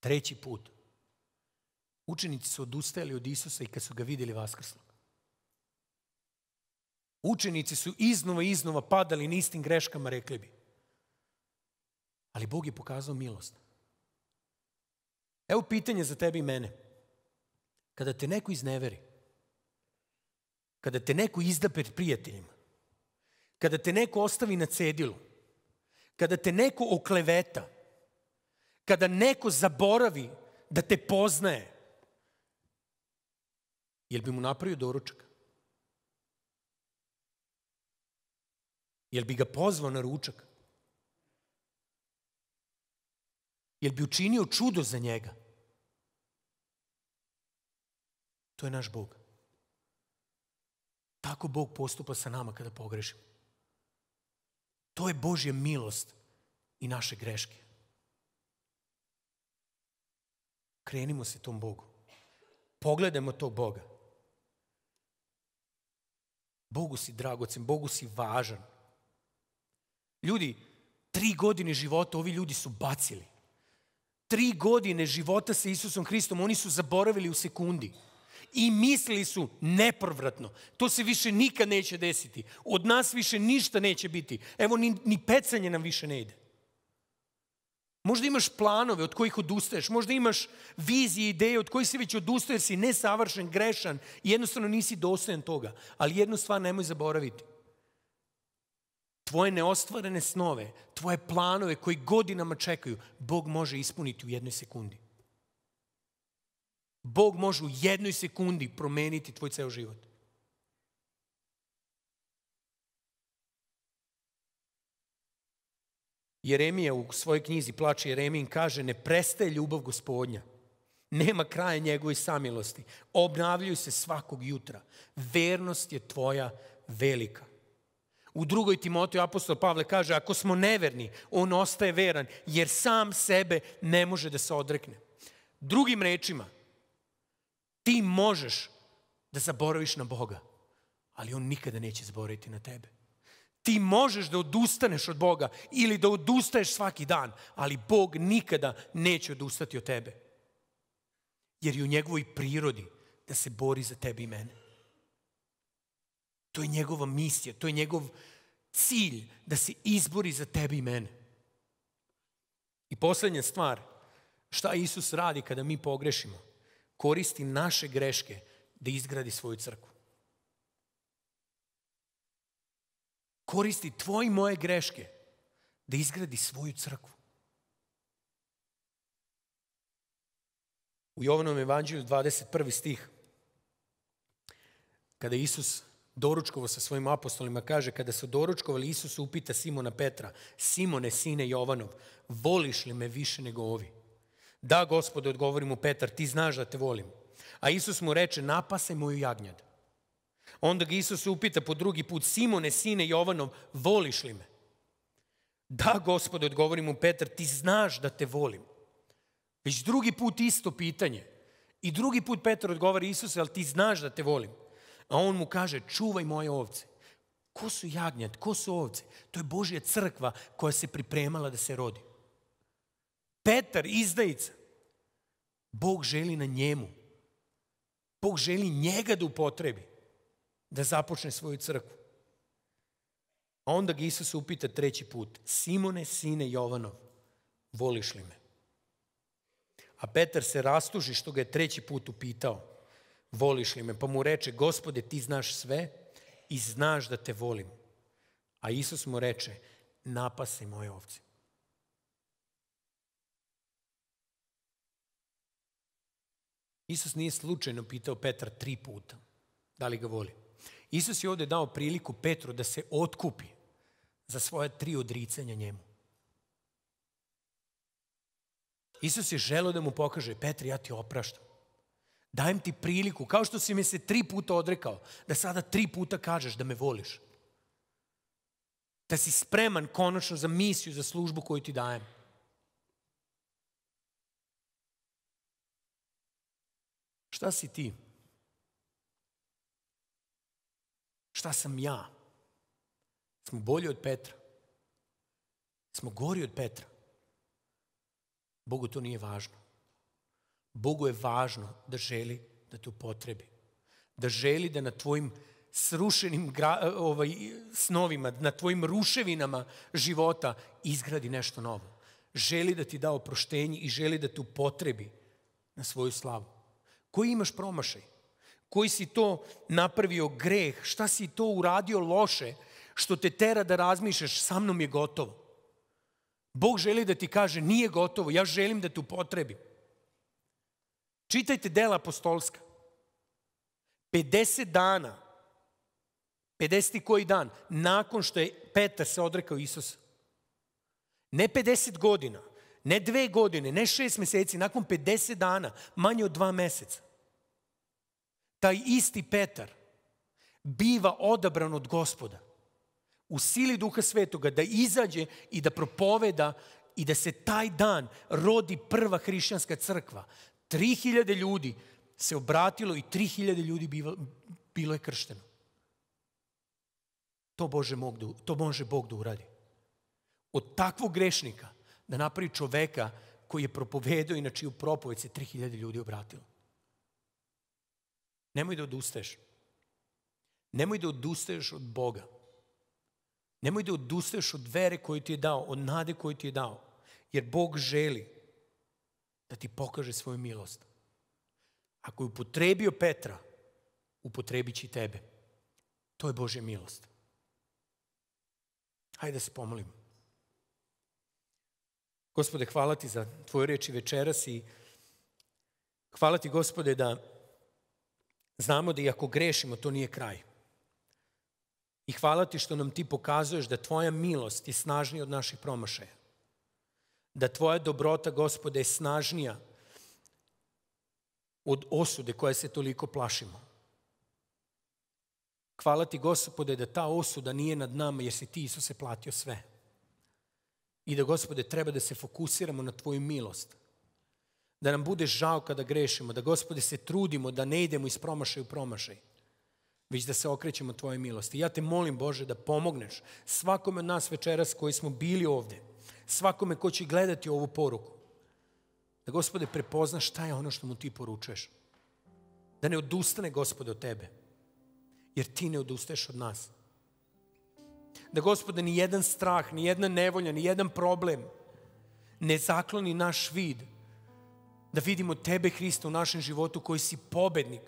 Treći put. Učenici su odustajali od Isusa i kad su ga videli vaskrsnog. Učenici su iznova i iznova padali na istim greškama, rekli bi. Ali Bog je pokazao milost. Evo pitanje za tebe i mene. Kada te neko izneveri, kada te neko izda pred prijateljima, kada te neko ostavi na cedilu, kada te neko okleveta, kada neko zaboravi da te poznaje, li bi mu napravio doručak? li bi ga pozvao na ručak? li bi učinio čudo za njega? To je naš Bog. Tako Bog postupa sa nama kada pogrešimo. To je Božja milost i naše greške. Krenimo se tom Bogu. Pogledajmo tog Boga. Bogu si dragocen, Bogu si važan. Ljudi, tri godine života ovi ljudi su bacili. Tri godine života sa Isusom Hristom oni su zaboravili u sekundi i misli su nepovratno. To se više nikad neće desiti. Od nas više ništa neće biti. Evo, ni, ni pecanje nam više ne ide. Možda imaš planove od kojih odustaješ, možda imaš vizije, ideje od kojih si već odustao jer si nesavršen, grešan i jednostavno nisi dostojan toga. Ali jednu stvar nemoj zaboraviti. Tvoje neostvarene snove, tvoje planove koji godinama čekaju, Bog može ispuniti u jednoj sekundi. Bog može u jednoj sekundi promeniti tvoj ceo život. Jeremija u svojoj knjizi Plače Jeremijin kaže ne prestaje ljubav gospodnja. Nema kraja njegove samilosti. Obnavljuju se svakog jutra. Vernost je tvoja velika. U drugoj Timoteju apostol Pavle kaže ako smo neverni, on ostaje veran jer sam sebe ne može da se odrekne. Drugim rečima, ti možeš da zaboraviš na Boga, ali On nikada neće zaboraviti na tebe. Ti možeš da odustaneš od Boga ili da odustaješ svaki dan, ali Bog nikada neće odustati od tebe. Jer je u njegovoj prirodi da se bori za tebe i mene. To je njegova misija, to je njegov cilj da se izbori za tebe i mene. I poslednja stvar, šta Isus radi kada mi pogrešimo? koristi naše greške da izgradi svoju crkvu. Koristi tvoje i moje greške da izgradi svoju crkvu. U Jovanom evanđelju 21. stih, kada Isus doručkovo sa svojim apostolima, kaže, kada su doručkovali, Isus upita Simona Petra, Simone, sine Jovanov, voliš li me više nego ovi? Da, gospode, odgovori mu Petar, ti znaš da te volim. A Isus mu reče, napasaj moju jagnjad. Onda ga Isus upita po drugi put, Simone, sine Jovanov, voliš li me? Da, gospode, odgovori mu Petar, ti znaš da te volim. Već drugi put isto pitanje. I drugi put Petar odgovara Isuse, ali ti znaš da te volim. A on mu kaže, čuvaj moje ovce. Ko su jagnjad, ko su ovce? To je Božja crkva koja se pripremala da se rodi. Petar, izdajica. Bog želi na njemu. Bog želi njega da upotrebi, da započne svoju crkvu. A onda ga Isus upita treći put, Simone, sine Jovanov, voliš li me? A Petar se rastuži što ga je treći put upitao, voliš li me? Pa mu reče, gospode, ti znaš sve i znaš da te volim. A Isus mu reče, napase moje ovce. Isus nije slučajno pitao Petra tri puta da li ga voli. Isus je ovde dao priliku Petru da se otkupi za svoje tri odricanja njemu. Isus je želeo da mu pokaže, Petri, ja ti opraštam. Dajem ti priliku, kao što si mi se tri puta odrekao, da sada tri puta kažeš da me voliš. Da si spreman konačno za misiju, za službu koju ti dajem. Šta si ti? Šta sam ja? Smo bolji od Petra. Smo gori od Petra. Bogu to nije važno. Bogu je važno da želi da te upotrebi. Da želi da na tvojim srušenim gra, ovaj, snovima, na tvojim ruševinama života izgradi nešto novo. Želi da ti da oproštenje i želi da te upotrebi na svoju slavu. Koji imaš promašaj? Koji si to napravio greh? Šta si to uradio loše što te tera da razmišljaš sa mnom je gotovo? Bog želi da ti kaže nije gotovo, ja želim da te upotrebim. Čitajte dela apostolska. 50 dana, 50. koji dan, nakon što je Petar se odrekao Isusa. Ne 50 godina, Ne dve godine, ne šest meseci, nakon 50 dana, manje od dva meseca. Taj isti Petar biva odabran od gospoda u sili duha svetoga da izađe i da propoveda i da se taj dan rodi prva hrišćanska crkva. 3000 ljudi se obratilo i 3000 ljudi bilo, bilo je kršteno. To, Bože mogu, da to može Bog da uradi. Od takvog grešnika – da napravi čoveka koji je propovedao i na čiju propoved se 3000 ljudi obratilo. Nemoj da odustaješ. Nemoj da odustaješ od Boga. Nemoj da odustaješ od vere koju ti je dao, od nade koju ti je dao. Jer Bog želi da ti pokaže svoju milost. Ako je upotrebio Petra, upotrebit će tebe. To je Božja milost. Hajde da se pomolimo. Gospode, hvala ti za tvoje reči večeras i hvala ti, gospode, da znamo da i ako grešimo, to nije kraj. I hvala ti što nam ti pokazuješ da tvoja milost je snažnija od naših promašaja. Da tvoja dobrota, gospode, je snažnija od osude koje se toliko plašimo. Hvala ti, gospode, da ta osuda nije nad nama jer si ti, Isuse, platio sve. Sve. I da, gospode, treba da se fokusiramo na Tvoju milost. Da nam bude žao kada grešimo. Da, gospode, se trudimo da ne idemo iz promašaja u promašaj. Već da se okrećemo Tvoje milosti. Ja te molim, Bože, da pomogneš svakome od nas večeras koji smo bili ovde. Svakome ko će gledati ovu poruku. Da, gospode, prepoznaš šta je ono što mu ti poručuješ. Da ne odustane, gospode, od tebe. Jer ti ne odustaješ od nas. Da, gospode, ni jedan strah, ni jedna nevolja, ni jedan problem ne zakloni naš vid. Da vidimo tebe, Hrista, u našem životu koji si pobednik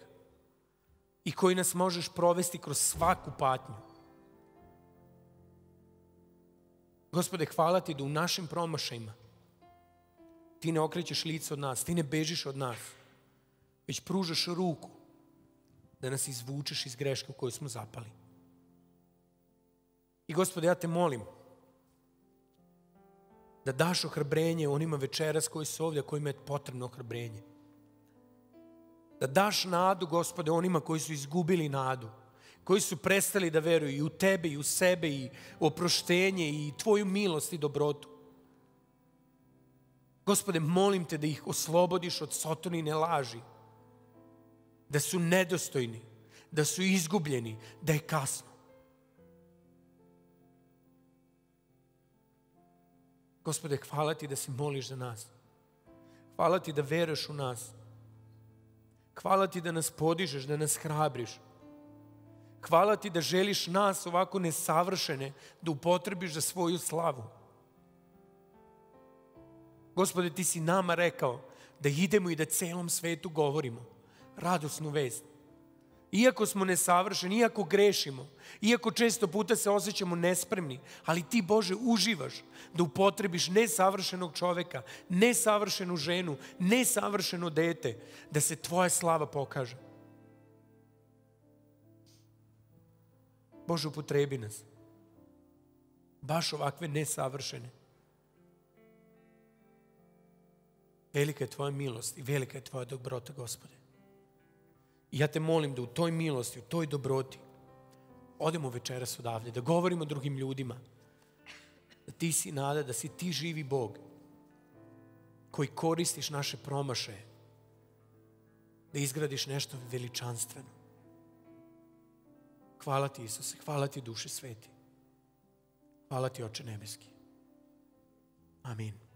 i koji nas možeš provesti kroz svaku patnju. Gospode, hvala ti da u našim promašajima ti ne okrećeš lice od nas, ti ne bežiš od nas, već pružaš ruku da nas izvučeš iz greške u koju smo zapali. I gospode, ja te molim da daš ohrabrenje onima večeras koji su ovdje, kojima je potrebno ohrabrenje. Da daš nadu, gospode, onima koji su izgubili nadu, koji su prestali da veruju i u tebe, i u sebe, i oproštenje, i tvoju milost i dobrotu. Gospode, molim te da ih oslobodiš od sotonine laži, da su nedostojni, da su izgubljeni, da je kasno. Gospode, hvala ti da se moliš za nas. Hvala ti da veruješ u nas. Hvala ti da nas podižeš, da nas hrabriš. Hvala ti da želiš nas ovako nesavršene da upotrebiš za svoju slavu. Gospode, ti si nama rekao da idemo i da celom svetu govorimo radosnu vest Iako smo nesavršeni, iako grešimo, iako često puta se osjećamo nespremni, ali ti Bože uživaš da upotrebiš nesavršenog čoveka, nesavršenu ženu, nesavršeno dete, da se tvoja slava pokaže. Bože, upotrebi nas. Baš ovakve nesavršene. Velika je Tvoja milost i velika je Tvoja dobrota, Gospode. I ja te molim da u toj milosti, u toj dobroti, odemo večeras odavde, da govorimo drugim ljudima, da ti si nada, da si ti živi Bog, koji koristiš naše promaše da izgradiš nešto veličanstveno. Hvala ti Isuse, hvala ti duše sveti. Hvala ti Oče nebeski. Amin.